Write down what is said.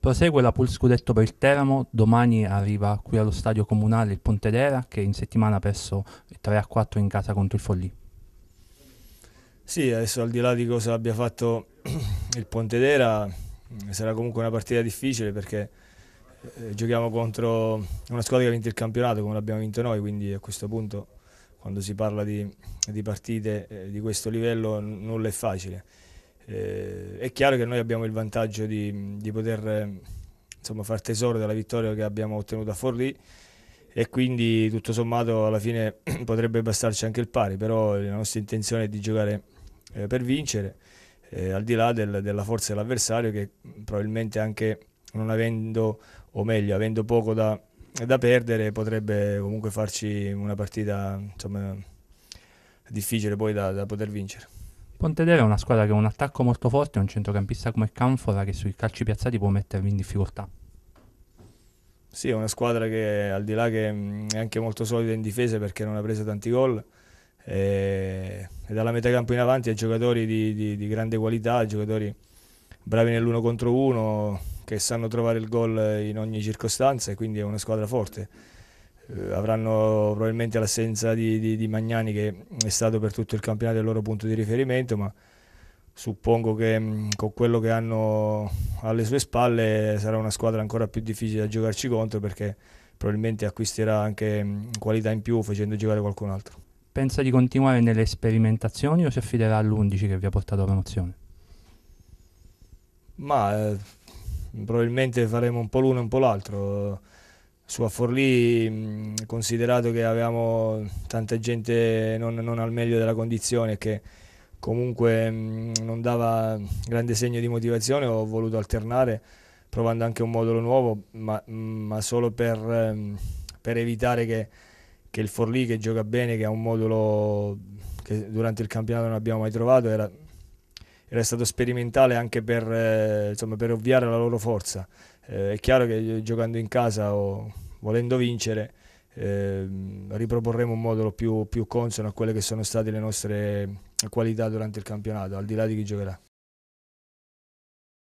Prosegue la Pool Scudetto per il Teramo, domani arriva qui allo stadio comunale il Pontedera che in settimana ha perso 3-4 in casa contro il Follì. Sì, adesso al di là di cosa abbia fatto il Pontedera sarà comunque una partita difficile perché eh, giochiamo contro una squadra che ha vinto il campionato come l'abbiamo vinto noi, quindi a questo punto quando si parla di, di partite eh, di questo livello nulla è facile. Eh, è chiaro che noi abbiamo il vantaggio di, di poter eh, insomma, far tesoro della vittoria che abbiamo ottenuto a Forlì e quindi tutto sommato alla fine potrebbe bastarci anche il pari, però la nostra intenzione è di giocare eh, per vincere, eh, al di là del, della forza dell'avversario che probabilmente anche non avendo, o meglio, avendo poco da, da perdere potrebbe comunque farci una partita insomma, difficile poi da, da poter vincere. Pontedera è una squadra che ha un attacco molto forte e un centrocampista come Canfora che sui calci piazzati può mettervi in difficoltà. Sì, è una squadra che al di là che mm, è anche molto solida in difesa perché non ha preso tanti gol e, e dalla metà campo in avanti ha giocatori di, di, di grande qualità, giocatori bravi nell'uno contro uno che sanno trovare il gol in ogni circostanza e quindi è una squadra forte eh, avranno probabilmente l'assenza di, di, di, Magnani che è stato per tutto il campionato il loro punto di riferimento, ma suppongo che mh, mm, con quello che hanno alle sue spalle sarà una squadra ancora più difficile da giocarci contro perché probabilmente acquisterà anche mh, mm, qualità in più facendo giocare qualcun altro. Pensa di continuare nelle sperimentazioni o si affiderà all'11 che vi ha portato la nozione? Ma eh, probabilmente faremo un po' l'uno e un po' l'altro su a Forlì, considerato che avevamo tanta gente non, non al meglio della condizione e che comunque non dava grande segno di motivazione, ho voluto alternare provando anche un modulo nuovo, ma, ma solo per, ehm, per evitare che, che, il Forlì che gioca bene, che ha un modulo che durante il campionato non abbiamo mai trovato, era, era stato sperimentale anche per, eh, insomma, per ovviare alla loro forza. Eh, è chiaro che giocando in casa o volendo vincere eh, riproporremo un modulo più, più consono a quelle che sono state le nostre qualità durante il campionato, al di là di chi giocherà.